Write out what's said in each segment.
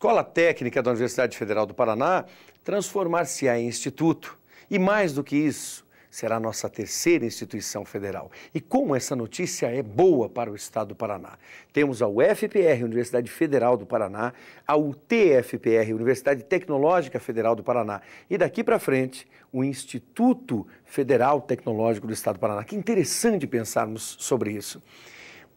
Escola Técnica da Universidade Federal do Paraná transformar-se-á em instituto. E mais do que isso, será a nossa terceira instituição federal. E como essa notícia é boa para o Estado do Paraná. Temos a UFPR, Universidade Federal do Paraná, a UTFPR, Universidade Tecnológica Federal do Paraná, e daqui para frente, o Instituto Federal Tecnológico do Estado do Paraná. Que interessante pensarmos sobre isso.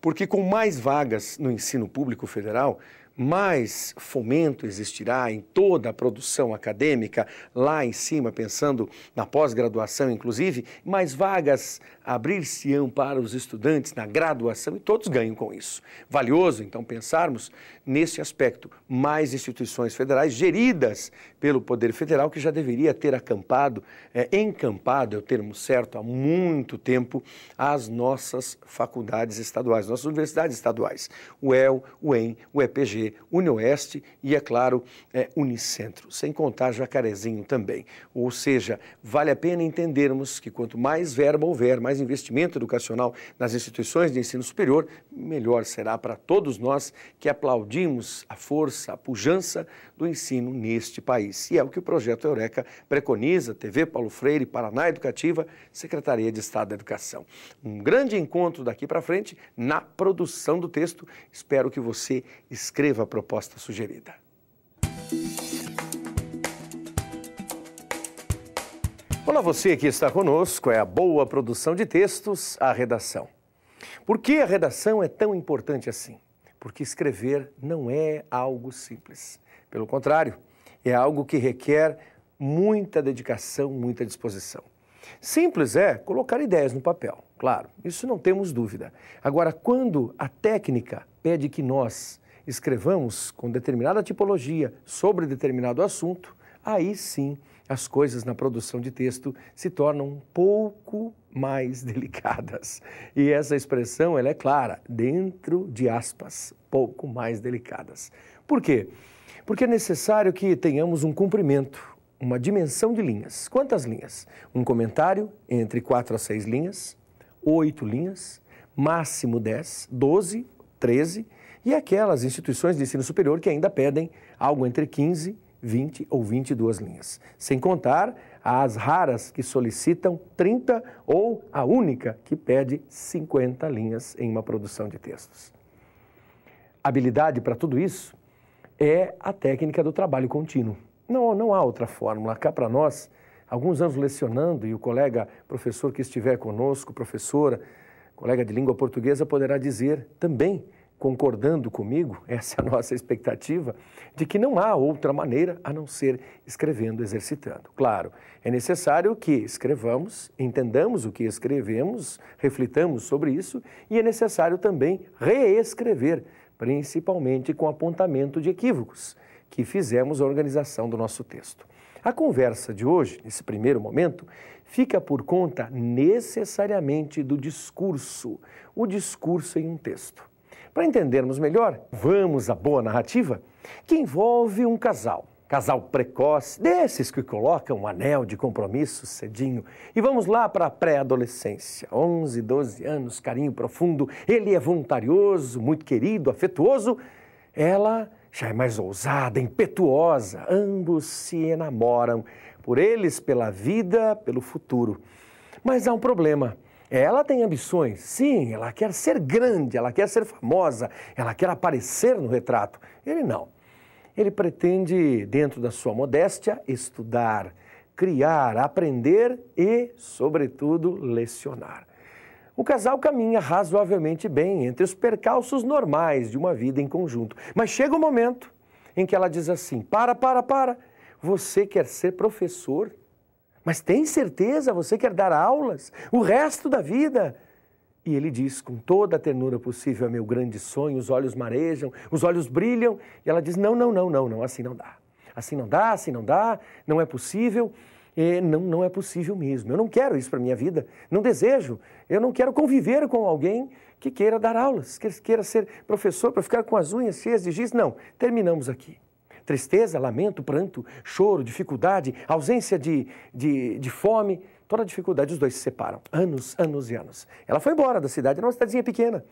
Porque com mais vagas no ensino público federal, mais fomento existirá em toda a produção acadêmica, lá em cima, pensando na pós-graduação, inclusive, mais vagas abrir-se-ão para os estudantes na graduação e todos ganham com isso. Valioso, então, pensarmos nesse aspecto. Mais instituições federais geridas pelo Poder Federal, que já deveria ter acampado, é, encampado, é o termo certo, há muito tempo, as nossas faculdades estaduais, nossas universidades estaduais, o EL, o EM, o EPG eh, Unioeste e, é claro, é, Unicentro, sem contar Jacarezinho também. Ou seja, vale a pena entendermos que quanto mais verba houver, mais investimento educacional nas instituições de ensino superior, melhor será para todos nós que aplaudimos a força, a pujança do ensino neste país. E é o que o projeto Eureka preconiza, TV Paulo Freire, Paraná Educativa, Secretaria de Estado da Educação. Um grande encontro daqui para frente na produção do texto. Espero que você escreva a proposta sugerida. Olá, você que está conosco, é a boa produção de textos, a redação. Por que a redação é tão importante assim? Porque escrever não é algo simples. Pelo contrário, é algo que requer muita dedicação, muita disposição. Simples é colocar ideias no papel, claro, isso não temos dúvida. Agora, quando a técnica pede que nós escrevamos com determinada tipologia sobre determinado assunto, aí sim as coisas na produção de texto se tornam um pouco mais delicadas. E essa expressão, ela é clara, dentro de aspas, pouco mais delicadas. Por quê? Porque é necessário que tenhamos um cumprimento, uma dimensão de linhas. Quantas linhas? Um comentário entre quatro a seis linhas, oito linhas, máximo 10, 12, 13 e aquelas instituições de ensino superior que ainda pedem algo entre 15, 20 ou 22 linhas. Sem contar as raras que solicitam 30 ou a única que pede 50 linhas em uma produção de textos. Habilidade para tudo isso é a técnica do trabalho contínuo. Não, não há outra fórmula. Cá para nós, alguns anos lecionando, e o colega professor que estiver conosco, professora, colega de língua portuguesa, poderá dizer também concordando comigo, essa é a nossa expectativa, de que não há outra maneira a não ser escrevendo, exercitando. Claro, é necessário que escrevamos, entendamos o que escrevemos, reflitamos sobre isso e é necessário também reescrever, principalmente com apontamento de equívocos que fizemos a organização do nosso texto. A conversa de hoje, nesse primeiro momento, fica por conta necessariamente do discurso, o discurso em um texto. Para entendermos melhor, vamos à boa narrativa, que envolve um casal. Casal precoce, desses que colocam um anel de compromisso cedinho. E vamos lá para a pré-adolescência. 11, 12 anos, carinho profundo. Ele é voluntarioso, muito querido, afetuoso. Ela já é mais ousada, impetuosa. Ambos se enamoram por eles, pela vida, pelo futuro. Mas há um problema. Ela tem ambições, sim, ela quer ser grande, ela quer ser famosa, ela quer aparecer no retrato. Ele não. Ele pretende, dentro da sua modéstia, estudar, criar, aprender e, sobretudo, lecionar. O casal caminha razoavelmente bem entre os percalços normais de uma vida em conjunto. Mas chega o um momento em que ela diz assim: para, para, para, você quer ser professor? Mas tem certeza, você quer dar aulas o resto da vida? E ele diz com toda a ternura possível: é meu grande sonho, os olhos marejam, os olhos brilham. E ela diz: não, não, não, não, não, assim não dá. Assim não dá, assim não dá, não é possível. É, não, não é possível mesmo. Eu não quero isso para minha vida, não desejo. Eu não quero conviver com alguém que queira dar aulas, que queira ser professor para ficar com as unhas cheias de giz. Não, terminamos aqui. Tristeza, lamento, pranto, choro, dificuldade, ausência de, de, de fome, toda a dificuldade, os dois se separam. Anos, anos e anos. Ela foi embora da cidade, era uma cidadezinha pequena.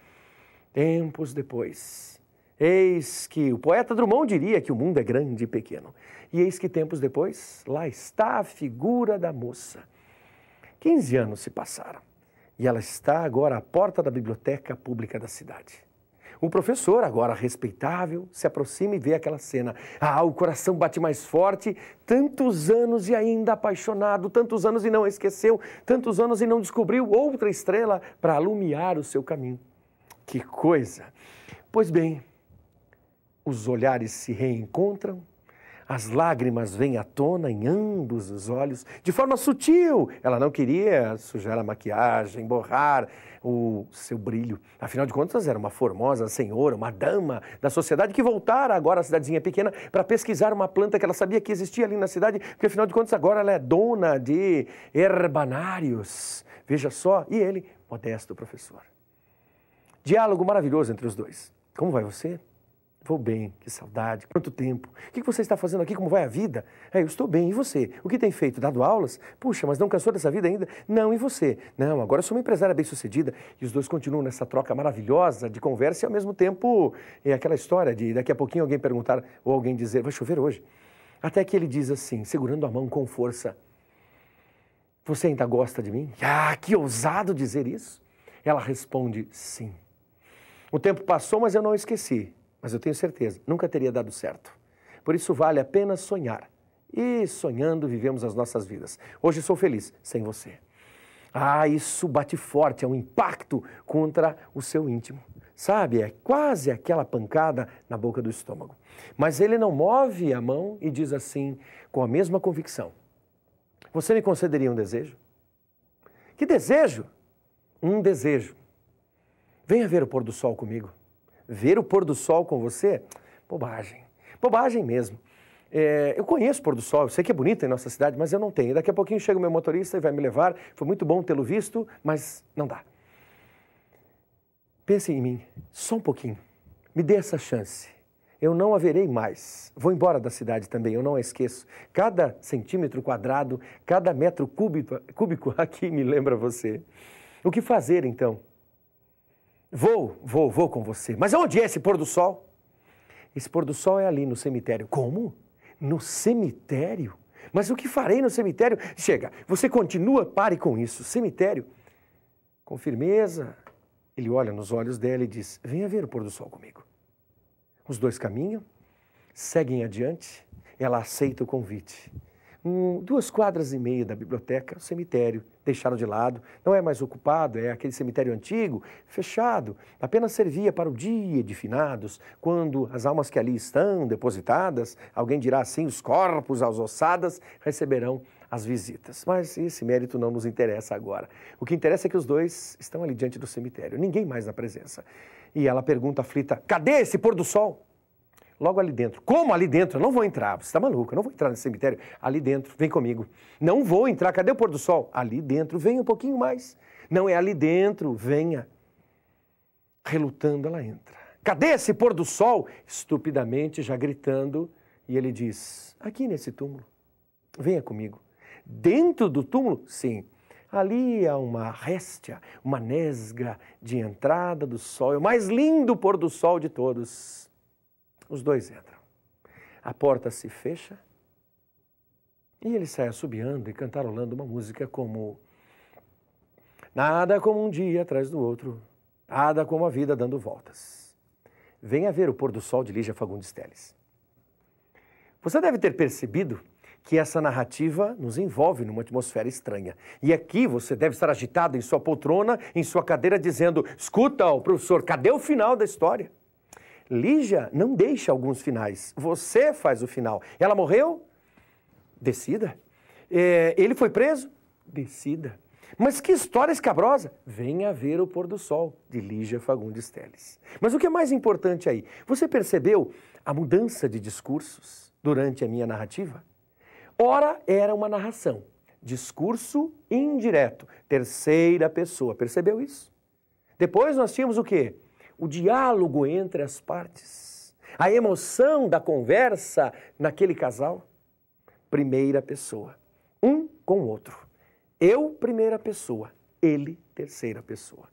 Tempos depois, eis que o poeta Drummond diria que o mundo é grande e pequeno. E eis que tempos depois, lá está a figura da moça. 15 anos se passaram e ela está agora à porta da biblioteca pública da cidade. O professor, agora respeitável, se aproxima e vê aquela cena. Ah, o coração bate mais forte. Tantos anos e ainda apaixonado, tantos anos e não esqueceu, tantos anos e não descobriu outra estrela para alumiar o seu caminho. Que coisa! Pois bem, os olhares se reencontram, as lágrimas vêm à tona em ambos os olhos, de forma sutil. Ela não queria sujar a maquiagem, borrar o seu brilho. Afinal de contas, era uma formosa senhora, uma dama da sociedade que voltara agora à cidadezinha pequena para pesquisar uma planta que ela sabia que existia ali na cidade, porque afinal de contas agora ela é dona de herbanários. Veja só, e ele, modesto professor. Diálogo maravilhoso entre os dois. Como vai você? Vou bem, que saudade, quanto tempo. O que você está fazendo aqui? Como vai a vida? É, eu estou bem, e você? O que tem feito? Dado aulas? Puxa, mas não cansou dessa vida ainda? Não, e você? Não, agora eu sou uma empresária bem sucedida. E os dois continuam nessa troca maravilhosa de conversa e ao mesmo tempo é aquela história de daqui a pouquinho alguém perguntar ou alguém dizer, vai chover hoje. Até que ele diz assim, segurando a mão com força: Você ainda gosta de mim? Ah, que ousado dizer isso! Ela responde: Sim. O tempo passou, mas eu não esqueci mas eu tenho certeza, nunca teria dado certo. Por isso vale a pena sonhar. E sonhando vivemos as nossas vidas. Hoje sou feliz sem você. Ah, isso bate forte, é um impacto contra o seu íntimo. Sabe, é quase aquela pancada na boca do estômago. Mas ele não move a mão e diz assim, com a mesma convicção: Você me concederia um desejo? Que desejo? Um desejo. Venha ver o pôr do sol comigo ver o pôr do sol com você? Bobagem. Bobagem mesmo. É, eu conheço o pôr do sol, eu sei que é bonito em nossa cidade, mas eu não tenho. Daqui a pouquinho chega o meu motorista e vai me levar. Foi muito bom tê-lo visto, mas não dá. Pense em mim, só um pouquinho. Me dê essa chance. Eu não haverei mais. Vou embora da cidade também, eu não esqueço. Cada centímetro quadrado, cada metro cúbico, cúbico aqui me lembra você. O que fazer então? Vou, vou, vou com você. Mas onde é esse pôr do sol? Esse pôr do sol é ali no cemitério. Como? No cemitério? Mas o que farei no cemitério? Chega, você continua, pare com isso. Cemitério. Com firmeza, ele olha nos olhos dela e diz: Venha ver o pôr do sol comigo. Os dois caminham, seguem adiante, ela aceita o convite um, duas quadras e meia da biblioteca, o cemitério, deixaram de lado, não é mais ocupado, é aquele cemitério antigo, fechado, apenas servia para o dia de finados, quando as almas que ali estão depositadas, alguém dirá assim, os corpos, as ossadas, receberão as visitas. Mas esse mérito não nos interessa agora. O que interessa é que os dois estão ali diante do cemitério, ninguém mais na presença. E ela pergunta aflita: cadê esse pôr do sol? logo ali dentro. Como ali dentro? Eu não vou entrar. Você está maluco? Eu não vou entrar nesse cemitério. Ali dentro, vem comigo. Não vou entrar. Cadê o pôr do sol? Ali dentro. Venha um pouquinho mais. Não é ali dentro. Venha. Relutando, ela entra. Cadê esse pôr do sol? Estupidamente, já gritando. E ele diz: Aqui nesse túmulo. Venha comigo. Dentro do túmulo? Sim. Ali há uma réstia, uma nesga de entrada do sol. É o mais lindo pôr do sol de todos. Os dois entram. A porta se fecha e ele sai assobiando e cantarolando uma música como Nada como um dia atrás do outro, nada como a vida dando voltas. Venha ver o pôr do sol de Lígia Fagundes Teles. Você deve ter percebido que essa narrativa nos envolve numa atmosfera estranha. E aqui você deve estar agitado em sua poltrona, em sua cadeira, dizendo: escuta, o professor, cadê o final da história? Lígia não deixa alguns finais. Você faz o final. Ela morreu? Decida. É, eh, ele foi preso? Decida. Mas que história escabrosa! Venha ver o pôr do sol, de Lígia Fagundes Teles. Mas o que é mais importante aí? Você percebeu a mudança de discursos durante a minha narrativa? Ora era uma narração, discurso indireto, terceira pessoa. Percebeu isso? Depois nós tínhamos o quê? o diálogo entre as partes, a emoção da conversa naquele casal. Primeira pessoa, um com o outro. Eu, primeira pessoa, ele, terceira pessoa.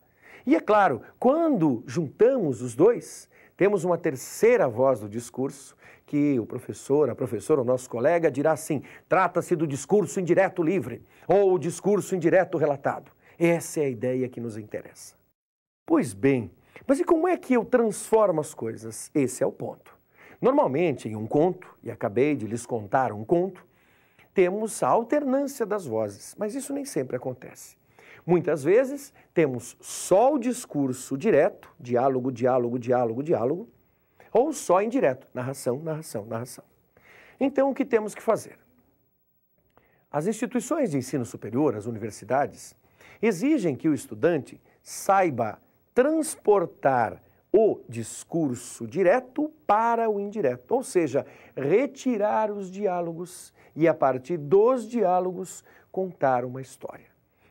E é claro, quando juntamos os dois, temos uma terceira voz do discurso, que o professor, a professora, o nosso colega dirá assim: trata-se do discurso indireto livre ou o discurso indireto relatado. Essa é a ideia que nos interessa. Pois bem, mas e como é que eu transformo as coisas? Esse é o ponto. Normalmente, em um conto, e acabei de lhes contar um conto, temos a alternância das vozes, mas isso nem sempre acontece. Muitas vezes, temos só o discurso direto, diálogo, diálogo, diálogo, diálogo, ou só indireto, narração, narração, narração. Então, o que temos que fazer? As instituições de ensino superior, as universidades, exigem que o estudante saiba transportar o discurso direto para o indireto, ou seja, retirar os diálogos e, a partir dos diálogos, contar uma história.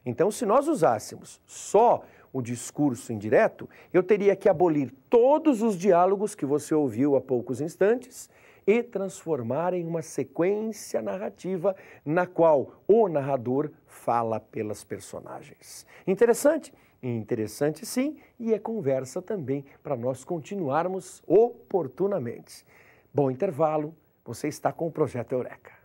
Então, se nós usássemos só o discurso indireto, eu teria que abolir todos os diálogos que você ouviu há poucos instantes e transformar em uma sequência narrativa na qual o narrador fala pelas personagens. Interessante? Interessante sim, e é conversa também para nós continuarmos oportunamente. Bom intervalo, você está com o Projeto Eureka.